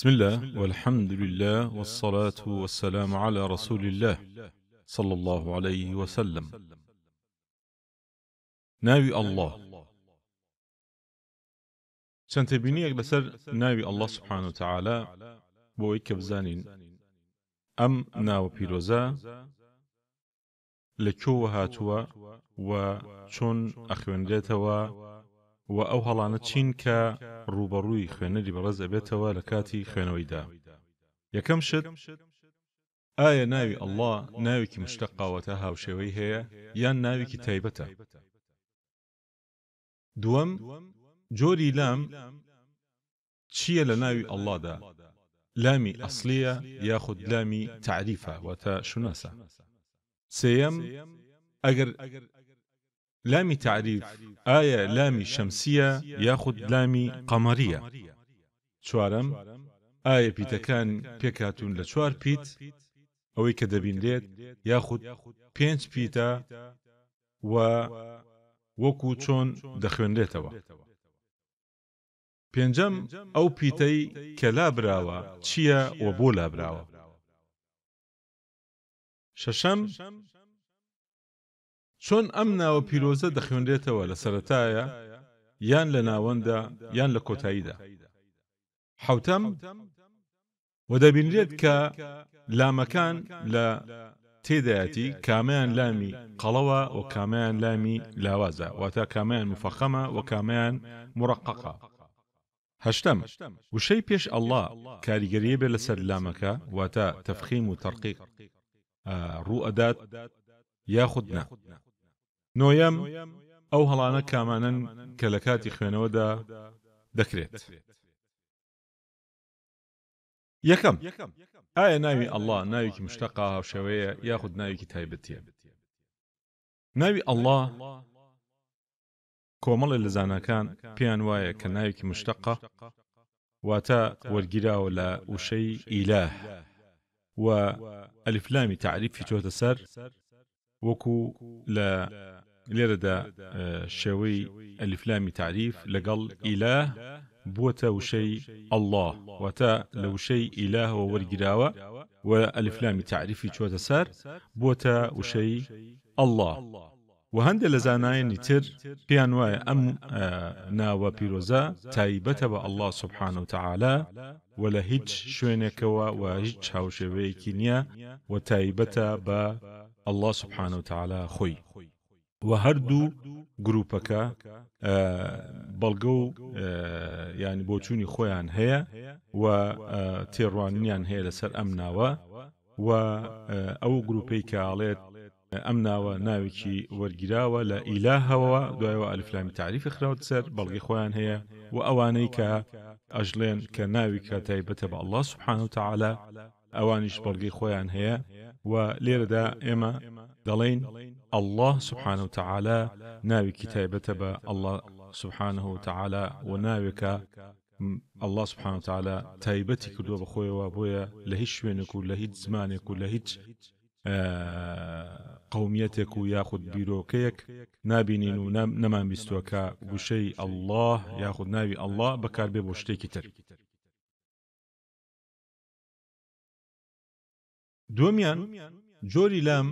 بسم الله والحمد لله والصلاة والسلام على رسول الله صلى الله عليه وسلم ناوي الله چەند تێبینیەک لەسەر ناوی ئەله سبحان و تعاالە بۆی کە بزانین ئەم ناوە پیرۆزە لە کۆوە هاتووە و چۆن ئەخوێنرێتەوە و او هلانه چین که روبروی خوینه دی خوێنەری بەڕێز و لکاتی خوینه ویدا یکم شد آیا آية ناوی الله ناوی که مشتقه و ئەلله ناوێکی شوی هیا یا ناوی که تایبەتە دوام جوری لام چیه لناوی الله دا لامی اصلیه یا خود لامی تعریفه و تا شناسه سیم اگر لامی تعریف ئایا لامی شەمسیە یاخود لامی قەمەریە چوارم ئایا پیتەکان پێکاتون لە چوار پیت ئەوەی کە دەبینرێت یاخود پێنج پیتە و وەکو چۆن دەخوێنرێتەوە پێنجەم ئەو پیتەی کە لابراوە چییە و بۆ لابراوە شەشەم چۆن ئەم ناوە پیرۆزە دەخوێنرێتەوە لە سەتایە یان لە ناوەندا یان لە کۆتاییدا حوتەم وەدەبینرێت کە لامەکان لە تێدایەتی کامیان لامی قەڵەوە و کامیان لامی لاوازە واتە کامیان مفەخەمە و کامیان مڕقەقا هەشتم وشەی پێش ئەلله کاریگەریە بێ لەسەر لامەکە واتە تەفخیم و تەرقیق ڕوو ئەدات یاخودنا نۆیەم ئەو هەڵانە کامانن کە لە کاتی خوێنەوەدا دەکرێت یەکەم ئایا ناوی ئەله ناویکی مشتەقا هاوشەوەەیە یاخود ناویکی تایبەتە ناوی ئەله کۆمەڵی لە زانەکان پێیان وایە کە ناوێکی مشتەقە واتە وەرگیراوە لە وشەی ئیلە و ئەلیفلامی تعریفی چۆتە سەر وەکو لە لردا آه، شوي ئەلیفلامی تعريف لقل إله بوتا وشي الله وتا لو وشەی إله وەرگراوە و تعريف شو تسار بوتا وشي الله وهند لزاناي نتر في أنواع أم آه، نا وبيروزا تايبتا الله سبحانه وتعالى ولا هج سبحانە وهج تەعاالە وتايبتا لە الله سبحانه وتعالى خوي و هەردوو گروپەکە بەڵگە و ینی بۆچوونی خۆیان هەیە و تێڕوانیان هەیە لەسەر ئەم ناوە و ئەو گروپەی کاڵێت ئەم ناوە ناوێکی وەرگراوە لە ئیلاهەوە دوایەوە ئەلفلامی تعریفی خراوت سەر بەڵگی خۆیان هەیە و ئەوانەی کە ئەژلێن کە ناوی کە تایبەتە بە ئەلله سوبحان و تعاالە ئەوانیش بەڵگی خۆیان هەیە و لێرەدا ئێمە دلين الله سبحانه وتعالى ناوي كتابة تایبەتە الله سبحانه وتعالى وناويك الله سبحانه وتعالى تايبتي تایبەتی کردووە وابويا خۆیەوە بۆیە لە هیچ شوێنێک و لە هیچ زمانێک و لە هیچ قومیەتێک و الله یاخود نابي الله بكار ببوشتي كتر دوميان جوري لام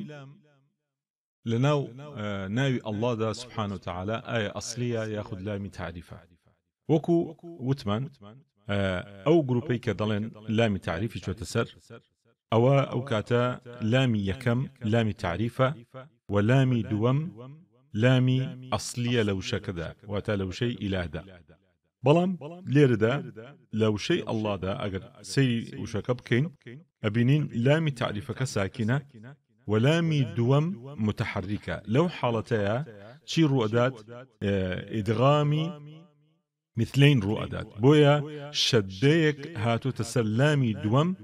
لناو آه، ناوي الله دا سبحانه وتعالى آية أصلية ياخد لامي تعريفة وكو وتمان آه، أو جروبي كدلن دەڵێن لامی شو تسر أو أو كاتا کاتە يكم یەکەم تعريفة تعریفە دوم لامی أصلية لو شكدا واتا لو شيء إله دا بلام لير دا لو شيء الله دا سەیری سي وشكبكين أبينين لامی تعریفەکە ساکینە ولام دوم متحركة لو حاڵەتەیە تشي ڕوەدات آه، إدغامي مثلين ڕوئدات بويا شديك هاتو تسلامي دوم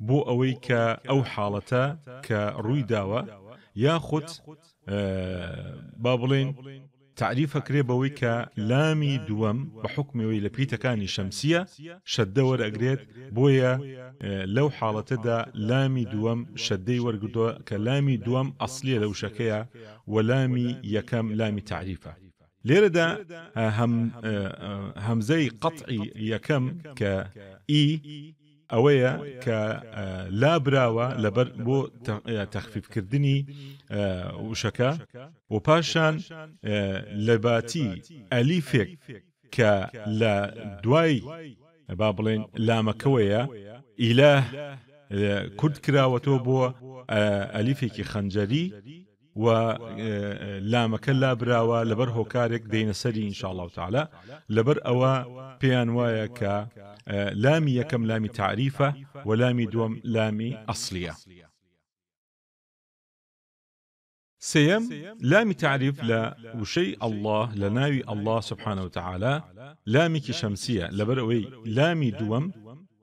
بو أويك أو حالتا كرويداوة ياخد آه، بابلين تعريفك ريبويكا لامي دوام بحكم ويلا بيتا كاني شمسية شد دور أجريت بويا آه، لو حالة دا لامي دوام شد دور كلامي دوام أصلية لو شكايا ولامي يكم لامي تعريفة ليرة دا آه، هم آه، همزي قطعي يكم كإي ئەوەیە کە لابراوە لەبەر بۆ تەخفیفکردنی وشەکە و پاشان لەباتی ئەلیفێک کە لە دوای با بڵێن لامەکەوەیە ئیلە کورد کراوەتەوە بۆ ئەلیفێکی خەنجەری و آه، لا لامەکە لابراوە لەبەر هۆکارێک دەینە سەری ئینشاءڵاو تعالا لەبەر ئەوە پێیان وایە کە آه، لامی یەکەم لامی تعریفە و لامی دوم لامی اصليه سيم لامي تعريف لا وشيء الله لناوي الله سبحانه وتعالى لامي شمسية لبروي لامي دوم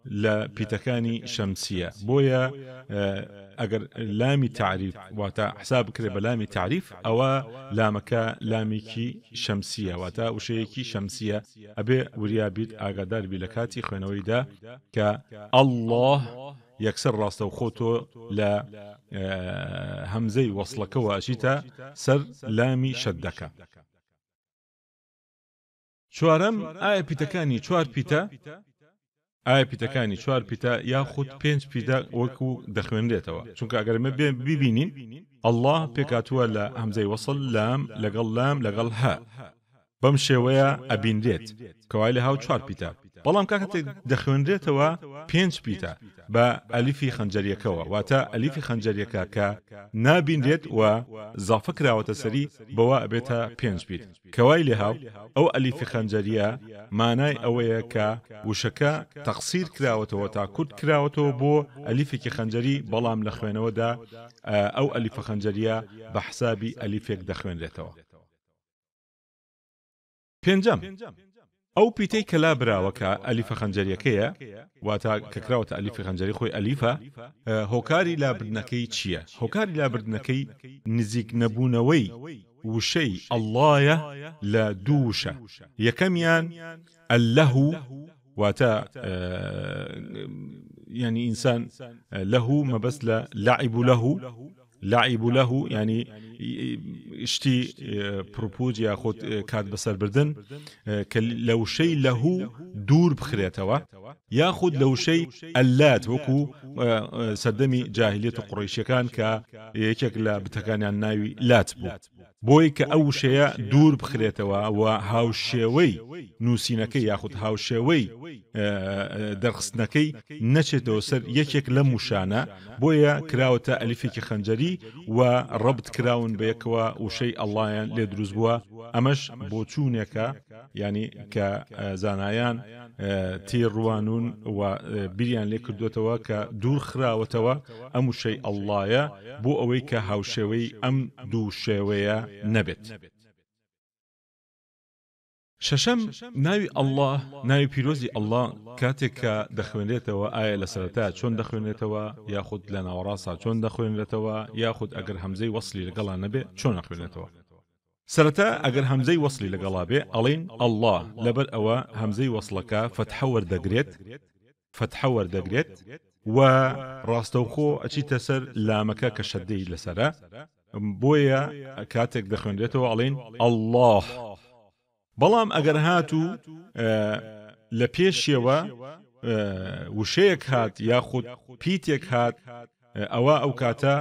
لا بيتكاني شمسية بويا آه ئەگەر لامی تعریف واتە حساب بکرێ بە لامی تعریف ئەوە لامەکە لامێکی شەمسیە واتە وشەیەکی شەمسیە ئەبێ وریابیت ئاگاداربی لە کاتی خوێنەوەیدا کە ئەله یەکسەر ڕاستە و خۆتۆ لە هەمزەی وەسڵەکەەوە ئەشیتە سەر لامی شەدەکە. چوارەم ئایا پیتەکانی چوار پیتە ئایا پیتەکانی چوار پیتا یاخود پێنج پیدا وەکو دەخوێنرێتەوە چونکە ئەگەرمە ببینین ئەله پێکاتووە لە هەمزەی وەسڵ لام لەگەڵ لام لەگەڵ ها بەم شێوەیە ئەبینرێت کەوای لە هاو چوار پیتا بەڵام کاکەتێک دەخوێنرێتەوە پێنج پیتە بە ئەلیفی خەنجەریەکەەوە واتە ئەلیفی خەنجەریەکە کە نابینرێت و زافە کراوەتە سەری بەوە ئەبێتە پێنج بیت کەوای لێهاو ئەو ئەلیفی خەنجەریە مانای ئەوەیە کە وشەکە تەقسیر کراوەتەوە تا کورت کراوەتەوە بۆ ئەلیفێکی خەنجەری بەڵام لە خوێنەوەدا ئەو ئەلیفە خەنجەریە بە حسابی ئەلیفێک دەخوێنرێتەوە. پێنجەم او ئەو پیتەی کە لابراوەکە ئەلیفە خەنجەریەکەیە واتە کەکراوەتە ئەلیفی خەنجەری خۆی ئەلیفە هۆکاری لابردنەکەی چییە؟ هۆکاری لابردنەکەی نزیک نەبوونەوەی لا دوشا يا دووشە الله واتا آه، يعني ینی ئینسان آه، ما بس لا لعب له لعیب له ینی شتی پرپوج یا خۆت کات بەسەر بردن کە لەوشەی لەهوو دوور بخرێتەوە یاخود لەوشەی ئەلات وەکو سەردەمی جاهلیت و قڕیشەکان کە یەکێک لە بتەکانیان ناوی لات بوو بۆی کە ئەو شەیە دوور بخرێتەوە و هاوشێوەی نووسینەکەی یاخود هاوشێوەی دەرخستنەکەی نەچێتەوە سەر یەکێک لە موشانە بۆیە کراوەتە ئەلیفێکی خەنجەری و ڕبت کراون بەیەکەوە وشەی ئەڵایەن لێ دروست بووە ئەمەش بۆ چوونێکە ینی کە زانایان تیڕوانون و بیریان لێ کردوێتەوە کە دوور خراوەتەوە ئەم وشەی ئەلایە بۆ ئەوەی کە هاوشێوەی ئەم دوو شێوەیە نەبێت. شەشەم ناوی ئەله ناوی پیرۆزی ئەله کاتێک کە دەخوێنێتەوە ئایا لە سەرتا چۆن دەخوێنێتەوە یاخود لە ناوەڕاستە چۆن دەخوێنێتەوە یاخود ئەگەر هەمزەی وەصلی لەگەڵان نەبێت چۆن نەخوێنێتەوە. سرەتا ئەگەر هەمزەی وەصلی لەگەڵا بێ ئەڵین ئەله لەبەر ئەوە هەمزەی وەصلەکە فتحەوە دەگرێت فتحەوە دەگرێت و ڕاستەوخۆ ئەچیتە سەر لامەکە کە شەدەی لەسرە بۆیە کاتێک دەخوێنرێتەوە ئەڵین ئەله بەڵام ئەگەر هات و لە پێشیەوە وشەیەک هات یاخود پیتێک هات ئەوە ئەو کاتە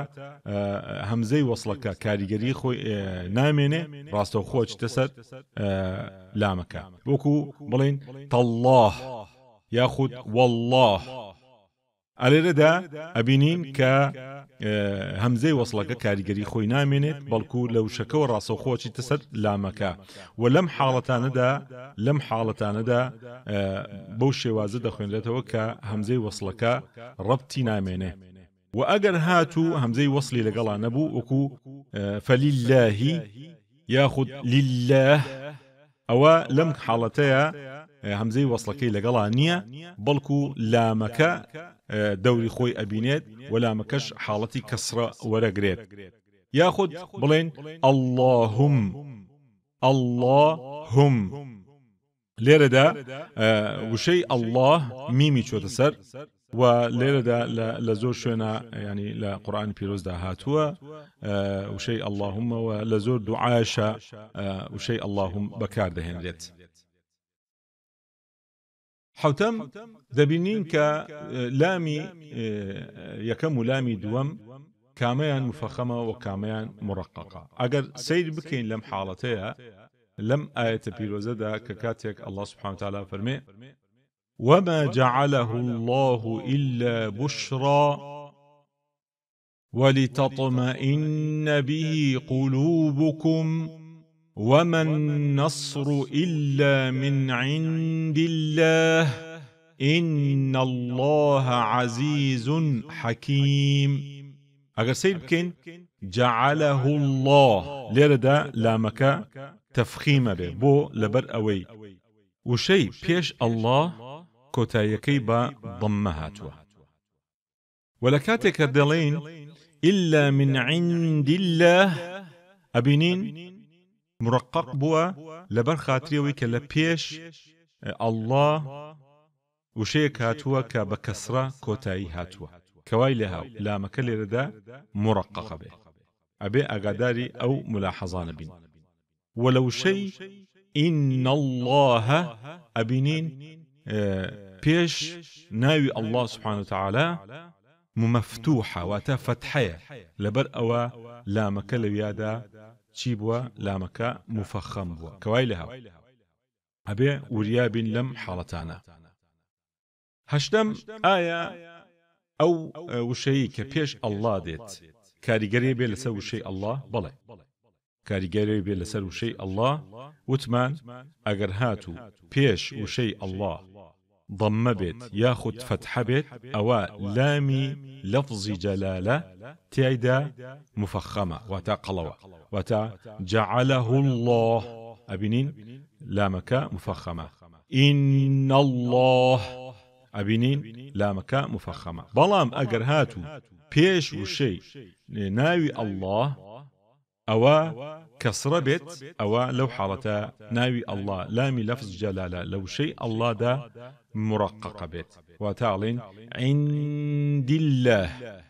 هەمزەی وەسڵەکە کاریگەری خۆی نامێنێ ڕاستە خۆچتە سەر لامەکە وەکو بڵین تەله یاخود والله ئەلێرەدا ئەبینین کە هەمزەی وەسڵەکە کاریگەری خۆی نامێنێت بەڵکو لەو شەکەەوە ڕاستەوخۆچی تەسەر لامەکە و لەم حاڵەتانەدا لەم حاڵەتانەدا بەو شێوازە دەخوێنرێتەوە کە هەمزەی وەسڵەکە ڕەتی نامێنێ و ئەگەر هاتوو هەمزەی وەصلی لەگەڵا نبو وكو آه، فلله یاخود لله ئەوە آه، همزي وصلكي هەمزەی نيا بلكو لا مكا آه، دوري خوي أبينيت ولا مكش حالتي كسرة ولا وەرەگرێت یاخود بلين اللهم اللهم ليردا وشي الله ميمي شو تسر و لێرەدا لە زۆر شوێنە ینی يعني لە قورآن پیرۆزدا هاتووە آه، وشەی ئەللهمەوە لە زۆر اللهم آه، وشەی ئەللهم بەکاردەهێنرێت. حوتەم دەبینین کە آه، لامی یەکەم و لامی دووەم کامەیان مفەخەمە و کامەیان مڕقەقا ئەگەر سیر بکەین لەم حاڵەتەیە لەم ئاەتە آية پیرۆزەدا الله سبحانه ئەله سبحانتالا فەرمێ وما جعله الله إلا بشرى ولتطمئن به قلوبكم وما النصر إلا من عند الله إن الله عزيز حكيم اگر سير بكين جعله الله لا لامك تفخيم به بو لبر اوي وشي بيش الله كوتا يكيبا دەممە هاتووە ولكاتك دلين إلا من عند الله أبنين مرقق بوا لەبەر خاتریەوەی کە بيش الله وشيك وشەیەک كبكسرة كوتاي بە کەسرە هاو لا لێرەدا مرققە بێ ئەبێ ئاگاداری ئەو ملاحەزانە بین وە لە إن الله ئەبینین پیش ناوی الله سبحانه وتعالى واتە واتا فتحية لبر آية أو لا مكة چی بووە لا مكة مفخم بوا لە هەوا ئەبێ وریابین لەم حاڵەتانە هەشتم ئایا ئەو وشەیە کە پێش ئەله دێت کاریگەری بێ لەسەر وشەی ئەله بڵێ کاریگەری بێ لەسەر وشەی ئەله وتمان ئەگەر هات وشي الله ضم بيت ياخد فتح بيت أو لامي لفظ جلالة تيدا مفخمة وتا قلوة وتا جعله الله أبنين لامك مفخمة إن الله أبنين لامك مفخمة بلام أجر هاتو بيش وشي ناوي الله أو كسر بيت أو لو حالتا ناوي الله لامي لفظ جلالة لو شيء الله دا مرقق بيت وتعلن عند الله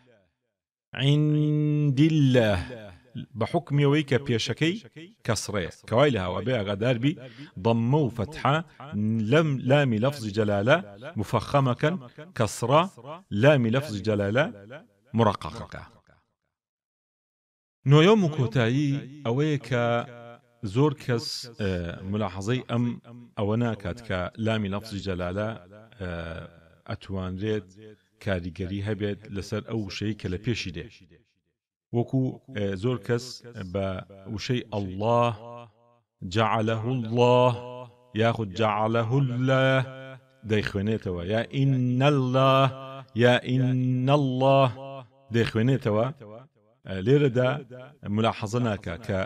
عند الله بحكم ويك بيشكي كسره كوايلها وابي غدار بي ضمو فتحة لم لام لفظ جلالة مفخمة كسرة لام لفظ جلالة مرققة, مرققة. نو يوم كوتاي اويكا زوركس آه، ملاحظي ام اونا كاتكا لامي لفظ جلالة آه، آه، اتوان ريد جەلالە ئەتوانرێت کاریگەری هەبێت لەسەر ئەو وشەی کە لە پێشی دێ وەکو زۆر کەس بە وشەی ئەله جعله الله یاخود جعله لە دەیخوێنێتەوە یا ئین الله يا إن الله دەیخوێنێتەوە لێرەدا ملاحەزە ناکە کە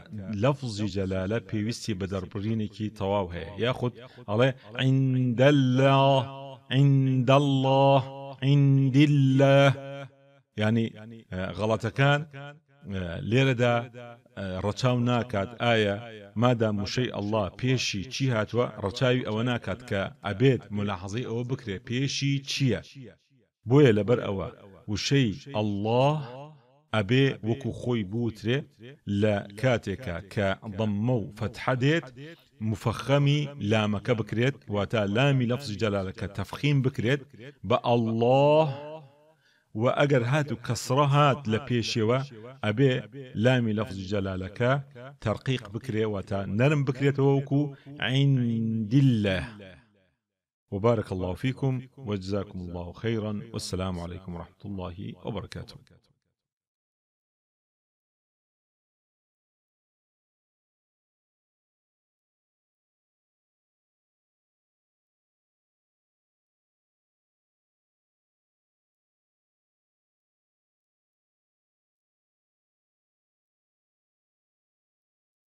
لەفزی جەلالە پێویستی بە دەربڕینێکی تەواو هەیە یاخود ئەڵێ عیندەلا عیندەله عیندله ینی غەڵەتەکان لێرەدا ڕەچاو ناکات ئایا مادا موشەی ئەله پێشی چی هاتووە ڕەچاوی ئەوە ناکات کە ئەبێت ملاحەزی ئەوە بکرێ پێشی چییە؟ بۆیە لەبەر ئەوە وشەی ئەله ئەبێ وەکو خۆی بوترێ لە کاتێکە کە ضەممە و فەتحەدێت مفەخەمی لامەکە بکرێت واتە لامی لەفز جەلالەکە تەفخیم بکرێت بە ئەله و ئەگەر هات و کەسرە هات لە پێشەوە ئەبێ لامی لەفز جەلالەکە تەرقیق بکرێوەتە نەرم بکرێتەوە وەکو وبارك الله فيكم وجزاكم الله خيرا والسلام عليكم ورحمة الله وبركاته